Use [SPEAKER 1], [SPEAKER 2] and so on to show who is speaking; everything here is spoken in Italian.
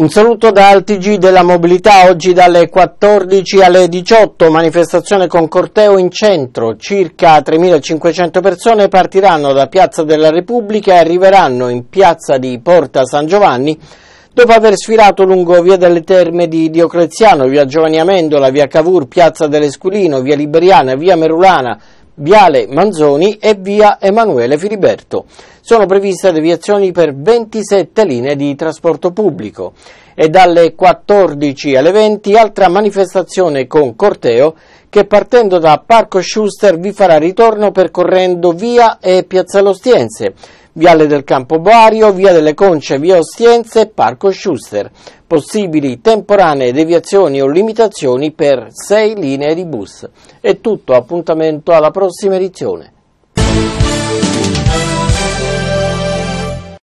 [SPEAKER 1] Un saluto da Altg della mobilità, oggi dalle 14 alle 18, manifestazione con corteo in centro, circa 3.500 persone partiranno da Piazza della Repubblica e arriveranno in Piazza di Porta San Giovanni dopo aver sfilato lungo via delle Terme di Diocleziano, via Giovanni Amendola, via Cavour, Piazza dell'Esculino, via Liberiana, via Merulana, Viale Manzoni e via Emanuele Filiberto. Sono previste deviazioni per 27 linee di trasporto pubblico e dalle 14 alle 20 altra manifestazione con corteo che partendo da Parco Schuster vi farà ritorno percorrendo via e Piazzale Ostiense Viale del Campo Boario, Via delle Conce, Via Ostiense e Parco Schuster. Possibili temporanee deviazioni o limitazioni per 6 linee di bus. È tutto, appuntamento alla prossima edizione.